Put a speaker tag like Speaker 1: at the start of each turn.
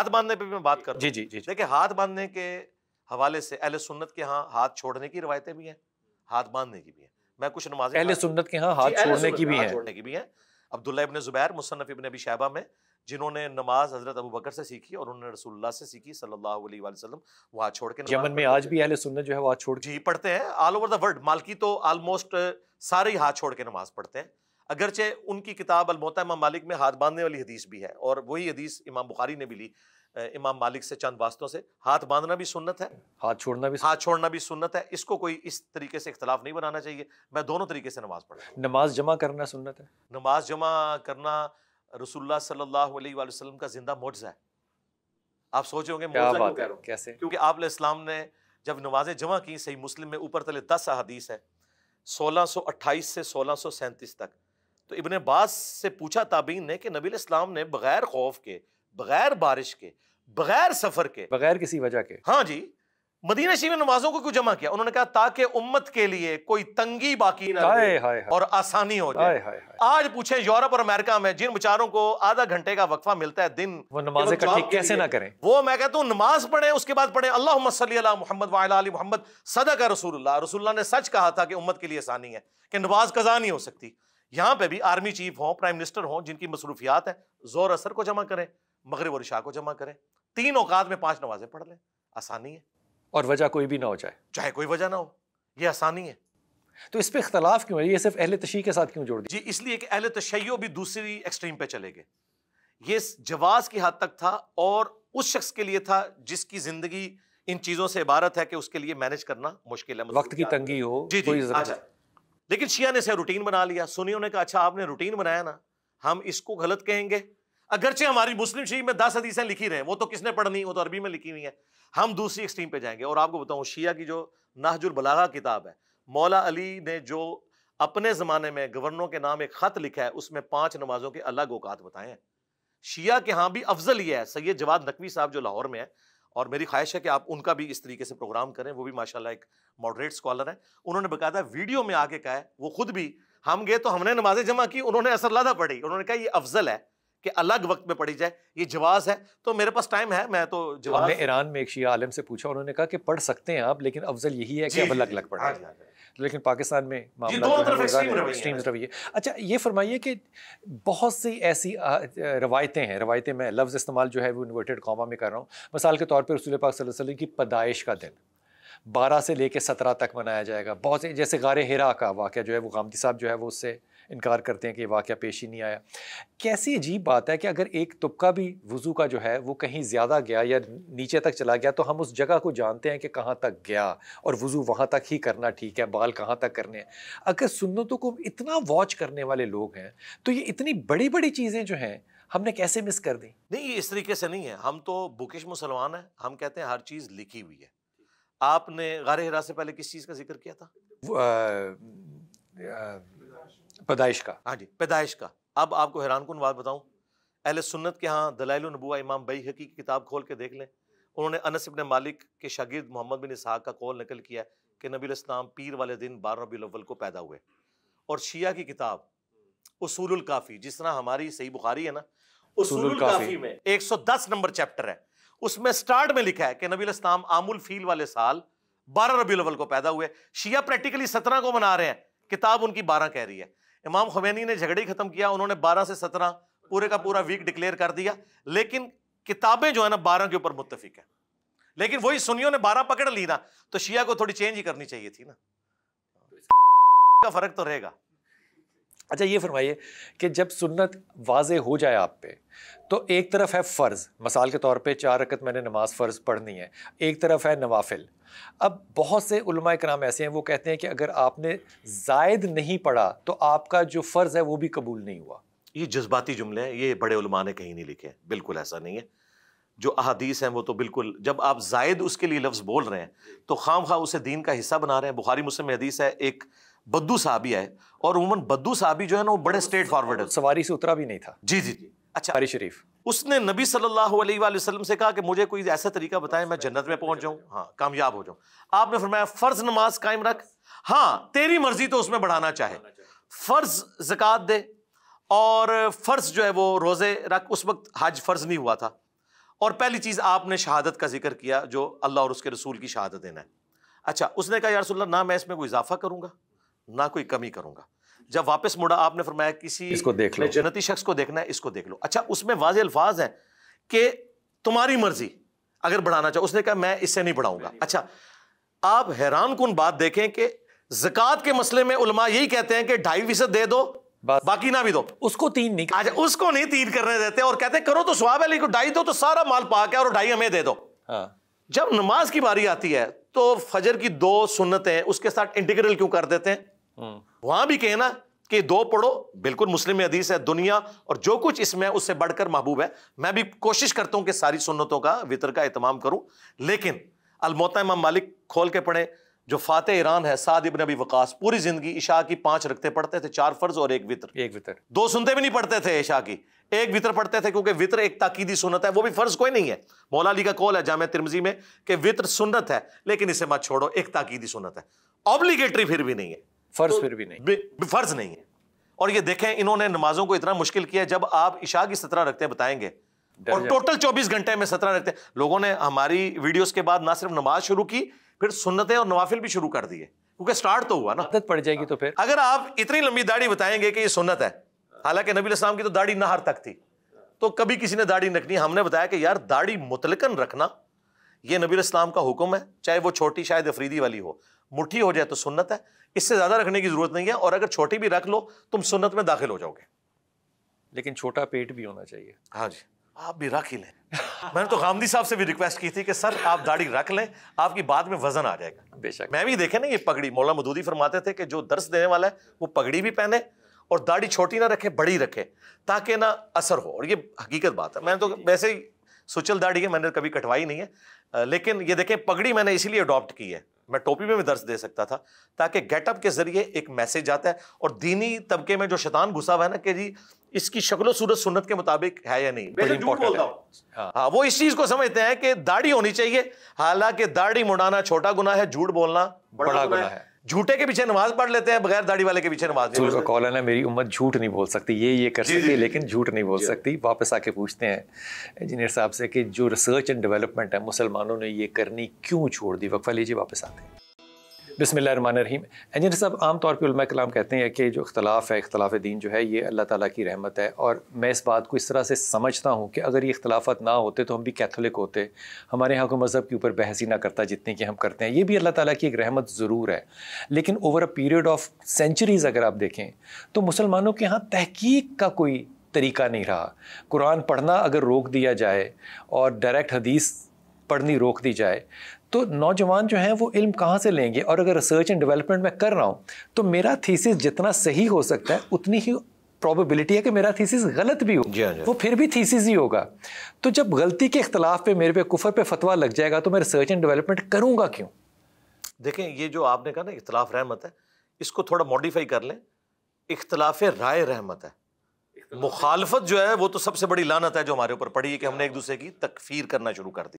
Speaker 1: हाथ बांधने पे भी मैं बात कर जी जी जी देखिए हाथ बांधने के हवाले से अहले सुन्नत के यहाँ हाथ छोड़ने की रवायतें भी हैं हाथ बांधने की भी हैं मैं कुछ नमाज अहले सुन्नत के यहाँ हाथ छोड़ने की भी हैं छोड़ने की भी हैं अब्दुल्ला इबन जुबैर मुसनफ़ इबन अभी शैबा में जिन्होंने नमाज हजरत अबू बकर से सीखी और उन्होंने रसूलुल्लाह से सीखी सल्लल्लाहु अलैहि वसल्लम वहाँ छोड़ के यमन में आज
Speaker 2: भी अहले सुन्नत जो है वहाँ छोड़ जी
Speaker 1: पढ़ते हैं ऑल ओवर द वर्ल्ड मालकी तो ऑलमोस्ट सारे ही हाथ छोड़ के नमाज पढ़ते हैं अगरचे उनकी किताब अलमोता मालिक में हाथ बांधने वाली हदीस भी है और वही हदीस इमाम बुखारी ने भी ली इमाम मालिक से चंद वास्तों से हाथ बांधना भी सुन्नत है हाथ छोड़ना भी हाथ छोड़ना भी सुन्नत है इसको कोई इस तरीके से इख्तलाफ नहीं बनाना चाहिए मैं दोनों तरीके से नमाज़
Speaker 2: पढ़ नमाज जमा करना सुनत है
Speaker 1: नमाज जमा करना रसुल्ला सल्लल्लाहु का जिंदा मुआजा है आप सोच होंगे कैसे क्योंकि आप इस्लाम ने जब नमाजें जमा की सही मुस्लिम में ऊपर तले दस अहादीस है सोलह सौ अट्ठाईस से सोलह सौ सैंतीस तक तो इबन बास से पूछा ताबीन ने कि नबी इस्लाम ने बगैर खौफ के बगैर बारिश के बगैर सफ़र के बगैर किसी वजह के हाँ जी मदीना शरीफ में नमाजों को क्यों जमा किया उन्होंने कहा ताकि उम्मत के लिए कोई तंगी बाकी ना रहे और आसानी हो जाए आज पूछे यूरोप और अमेरिका में जिन बेचारों को आधा घंटे का वक्फा मिलता है दिन वो नमाज कैसे ना करें वो मैं कहता हूँ नमाज पढ़े उसके बाद पढ़े अल्लाह मोहम्मद वाली मोहम्मद सदा का रसूल रसुल्ला ने सच कहा था कि उम्मत के लिए आसानी है कि नमाज कजा नहीं हो सकती यहाँ पे भी आर्मी चीफ हों प्राइम मिनिस्टर हों जिनकी मसरूफियात है जोर असर को जमा करें मगरब और इशा को जमा करें तीन औकात में पांच नमाजें पढ़ लें आसानी है
Speaker 2: और वजह कोई भी ना हो जाए
Speaker 1: चाहे कोई वजह ना हो ये आसानी है
Speaker 2: तो इस पर इख्तलाफ क्यों है ये सिर्फ अहल तशी के साथ क्यों जोड़ दिया
Speaker 1: जी इसलिए कि अहल तशैयो भी दूसरी एक्सट्रीम पे चले गए ये जवाज की हद तक था और उस शख्स के लिए था जिसकी ज़िंदगी इन चीज़ों से इबारत है कि उसके लिए मैनेज करना मुश्किल है वक्त की तंगी हो जी जी लेकिन शिया ने इसे रूटीन बना लिया सुनियों ने कहा अच्छा आपने रूटीन बनाया ना हम इसको गलत कहेंगे अगरचे हमारी मुस्लिम शरीफ में दस हदीसें लिखी रहे वो तो किसने पढ़नी वो तो अरबी में लिखी हुई हैं हम दूसरी एक्सट्रीम पे जाएंगे और आपको बताऊँ शिया की जो नाहजुल बलागा किताब है मौला अली ने जो अपने ज़माने में गवर्नरों के नाम एक ख़त लिखा है उसमें पांच नमाजों के अलग औकात बताए हैं शिया के यहाँ भी अफजल यह है सैयद जवाद नकवी साहब जो लाहौर में है और मेरी ख्वाहिश है कि आप उनका भी इस तरीके से प्रोग्राम करें वो भी माशाल्लाह एक मॉडरेट स्कॉलर है उन्होंने बकायदा वीडियो में आके कहा है वो खुद भी हम गए तो हमने नमाजें जमा की उन्होंने असर लादा पड़ी उन्होंने कहा ये अफजल है कि अलग वक्त में पढ़ी जाए ये जवाज़ है तो मेरे पास टाइम है मैं तो जवाब
Speaker 2: ईरान में एक शिया आलम से पूछा उन्होंने कहा कि पढ़ सकते हैं आप लेकिन अफजल यही है कि अब अलग अलग पढ़ा हाँ जाए हाँ लेकिन पाकिस्तान में रवैये अच्छा ये फरमाइए कि बहुत सी ऐसी रवायतें हैं रवायतें मैं लफ्ज़ इस्तेमाल जो है वो इन्वर्टेड कॉमा में कर रहा हूँ मिसाल के तौर पर रसूल पाक वसल्लम की पैदाइश का दिन बारह से लेकर सत्रह तक मनाया जाएगा बहुत से जैसे गार हिरा का वाक़ जो है वो गांधी साहब जो है वो उससे इनकार करते हैं कि वाक्य पेश ही नहीं आया कैसी अजीब बात है कि अगर एक तबका भी वज़ू का जो है वो कहीं ज़्यादा गया या नीचे तक चला गया तो हम उस जगह को जानते हैं कि कहाँ तक गया और वज़ू वहाँ तक ही करना ठीक है बाल कहाँ तक करने हैं अगर सुन्नतों को इतना वॉच करने वाले लोग हैं तो ये इतनी बड़ी बड़ी चीज़ें जो हैं हमने कैसे मिस कर दी
Speaker 1: नहीं ये इस तरीके से नहीं है हम तो बुकिश मुसलमान हैं हम कहते हैं हर चीज़ लिखी हुई है आपने गार हरा से पहले किस चीज़ का जिक्र किया था
Speaker 2: आ, आ, पैदाइश का हाँ जी
Speaker 1: पैदाइश का अब आपको हैरान कन बात बताऊँ अहल सुन्नत के यहाँ दलाइल नबुआ इमाम बई की किताब खोल के देख लें उन्होंने अनस इबन मालिक के शागिर्द मोहम्मद बिन इसहाक का कौल नकल किया कि नबी इस्लाम पीर वाले दिन बारह रबील को पैदा हुए और शिया की किताब उसूल काफ़ी जिस तरह हमारी सही बुखारी है ना उसूल काफ़ी में 110 नंबर चैप्टर है उसमें स्टार्ट में लिखा है कि नबी इस्लाम आमुल फील वाले साल बारह रबी को पैदा हुए शिया प्रैक्टिकली सत्रह को मना रहे हैं किताब उनकी बारह कह रही है इमाम खुमैनी ने झगड़े ख़त्म किया उन्होंने बारह से सत्रह पूरे का पूरा वीक डिक्लेयर कर दिया लेकिन किताबें जो है ना बारह के ऊपर मुतफिक है लेकिन वही सुनियो ने बारह पकड़ ली ना तो शिया को थोड़ी चेंज ही करनी चाहिए थी ना तो का फ़र्क तो रहेगा अच्छा ये फरमाइए
Speaker 2: कि जब सुन्नत वाज हो जाए आप पे तो एक तरफ है फ़र्ज़ मसाल के तौर पे चार रकत मैंने नमाज फ़र्ज़ पढ़नी है एक तरफ है नवाफिल अब बहुत से कराम ऐसे हैं वो कहते हैं कि अगर आपने जायद नहीं पढ़ा तो आपका जो फ़र्ज़ है वो भी कबूल
Speaker 1: नहीं हुआ ये जज्बाती जुमले हैं ये बड़े उलमा ने कहीं नहीं लिखे बिल्कुल ऐसा नहीं है जो अहादीस हैं वो तो बिल्कुल जब आप जायद उसके लिए लफ्ज़ बोल रहे हैं तो खाम खा उसे दीन का हिस्सा बना रहे हैं बुखारी मुस्लिम हदीस है एक बद्दू साहब ही आए और उमन बद्दू साहबी जो है ना वो बड़े स्ट्रेट फॉरवर्ड है सवारी से उतरा भी नहीं था जी जी जी अच्छा हरी शरीफ उसने नबी सल्लल्लाहु अलैहि वसल्लम से कहा कि मुझे कोई ऐसा तरीका बताएं मैं जन्नत में पहुंच जाऊं हाँ कामयाब हो जाऊं आपने फरमाया फ़र्ज़ नमाज कायम रख हाँ तेरी मर्जी तो उसमें बढ़ाना चाहे फ़र्ज़ जक़ात दे और फ़र्ज़ जो है वो रोज़े रख उस वक्त हज फ़र्ज़ नहीं हुआ था और पहली चीज़ आपने शहादत का जिक्र किया जो अल्लाह और उसके रसूल की शहादत देना है अच्छा उसने कहा यार ना मैं इसमें कोई इजाफा करूंगा ना कोई कमी करूंगा जब वापस मुड़ा आपने फरमाया किसी इसको देख लो जनती शख्स को देखना है इसको देख लो अच्छा उसमें वाज अल्फाज हैं कि तुम्हारी मर्जी अगर बढ़ाना चाहो उसने कहा मैं इससे नहीं बढ़ाऊंगा अच्छा आप हैरान कन बात देखें कि जक़ात के मसले में उलमा यही कहते हैं कि ढाई फीसद दे दो बाकी ना भी दो उसको तीन नहीं अच्छा उसको नहीं तीन करने देते और कहते करो तो स्वाब है लेकिन ढाई दो तो सारा माल पाक है और ढाई हमें दे दो हाँ। जब नमाज की बारी आती है तो फजर की दो सुन्नतें उसके साथ इंटीग्रल क्यों कर देते हैं हम्म। वहां भी कहना कि दो पढ़ो बिल्कुल मुस्लिम हदीस है दुनिया और जो कुछ इसमें उससे बढ़कर महबूब है मैं भी कोशिश करता हूं कि सारी सुन्नतों का वितर का अहतमाम करूं लेकिन अलमोता इमाम मालिक खोल के पढ़े जो फाते ईरान है साद इबन अभी वकास पूरी जिंदगी ईशा की पांच रखते पढ़ते थे चार फर्ज और एक वितर एक वितर दो सुनते भी नहीं पढ़ते थे ईशा की एक वितर पढ़ते थे क्योंकि वितर एक ताकीदी सुनत है वो भी फर्ज कोई नहीं है मौलाली का कौल है जाम तिरमजी में कि वितर सुनत है लेकिन इसे मत छोड़ो एक ताकीदी सुनत है ऑब्लीगेटरी फिर भी नहीं है फर्ज तो फिर भी नहीं फर्ज नहीं है और ये देखें इन्होंने नमाजों को इतना मुश्किल किया जब आप इशा की सत्रह रखते हैं बताएंगे और टोटल 24 घंटे में सत्रह रखते हैं लोगों ने हमारी वीडियोस के बाद ना सिर्फ नमाज शुरू की फिर सुन्नतें और नवाफिल भी शुरू कर दिए क्योंकि स्टार्ट तो हुआ ना आदत पड़ जाएगी तो फिर अगर आप इतनी लंबी दाढ़ी बताएंगे कि ये सुन्नत है हालांकि नबी इस्लाम की तो दाढ़ी नहर तक थी तो कभी किसी ने दाढ़ी रखनी हमने बताया कि यार दाढ़ी मुतलकन रखना ये नबी इस्लाम का हुक्म है चाहे वो छोटी शायद अफरीदी वाली हो मुट्ठी हो जाए तो सुन्नत है इससे ज़्यादा रखने की ज़रूरत नहीं है और अगर छोटी भी रख लो तुम सुन्नत में दाखिल हो जाओगे लेकिन छोटा पेट भी होना चाहिए हाँ जी आप भी रख ही लें मैंने तो गांधी साहब से भी रिक्वेस्ट की थी कि सर आप दाढ़ी रख लें आपकी बात में वजन आ जाएगा बेशक मैं भी देखे ना ये पगड़ी मौला मदूदी फरमाते थे कि जो दर्श देने वाला है वो पगड़ी भी पहने और दाढ़ी छोटी ना रखे बड़ी रखे ताकि ना असर हो और ये हकीकत बात है मैंने तो वैसे ही सुचल दाढ़ी है मैंने कभी कटवाई नहीं है लेकिन ये देखें पगड़ी मैंने इसीलिए अडॉप्ट की है मैं टोपी में भी दर्श दे सकता था ताकि गेटअप के जरिए एक मैसेज आता है और दीनी तबके में जो शैतान घुसा हुआ है ना कि जी इसकी शक्लो सूरत सुन्नत के मुताबिक है या नहीं बड़ी इंपॉर्टेंट है हाँ।, हाँ वो इस चीज को समझते हैं कि दाढ़ी होनी चाहिए हालांकि दाढ़ी मुड़ाना छोटा गुना है झूठ बोलना बड़ा गुना है झूठे के पीछे नमाज पढ़ लेते हैं बगैर दाढ़ी वाले के पीछे नमाज नहीं
Speaker 2: कॉलन है मेरी उम्मत झूठ नहीं बोल सकती ये ये कर सकती है लेकिन झूठ नहीं बोल सकती वापस आके पूछते हैं इंजीनियर साहब से कि जो रिसर्च एंड डेवलपमेंट है मुसलमानों ने ये करनी क्यों छोड़ दी वक्फा लीजिए वापस आते हैं बिसमीम इंजीनियर साहब आम तौर पर कलाम कहते हैं कि जो अख्तलाफ है इख्तलाफ दीन जो है ये अल्लाह ताला की रहमत है और मैं इस बात को इस तरह से समझता हूँ कि अगर ये अख्तलाफत ना होते तो हम भी कैथोलिक होते हमारे यहाँ को मज़हब के ऊपर बहस ही ना करता जितने कि हम करते हैं ये भी अल्लाह ताली की एक रहमत ज़रूर है लेकिन over a period of centuries अगर आप देखें तो मुसलमानों के यहाँ तहकीक का कोई तरीका नहीं रहा कुरान पढ़ना अगर रोक दिया जाए और डायरेक्ट हदीस पढ़नी रोक दी जाए तो नौजवान जो हैं वो इल्म कहाँ से लेंगे और अगर रिसर्च एंड डेवलपमेंट मैं कर रहा हूँ तो मेरा थीसिस जितना सही हो सकता है उतनी ही प्रॉबिलिटी है कि मेरा थीसिस गलत भी हो जा, हाँ, जा। हाँ। वो फिर भी थीसिस ही होगा तो जब गलती के अख्तलाफ पे मेरे पे कुफर पे फतवा लग जाएगा तो मैं रिसर्च एंड डेवलपमेंट करूँगा क्यों
Speaker 1: देखें ये जो आपने कहा ना इख्तलाफ रहमत है इसको थोड़ा मॉडिफाई कर लें इख्तलाफ राय रहमत है मुखालफत जो है वो तो सबसे बड़ी लानत है जो हमारे ऊपर पड़ी है कि हमने एक दूसरे की तकफीर करना शुरू कर दी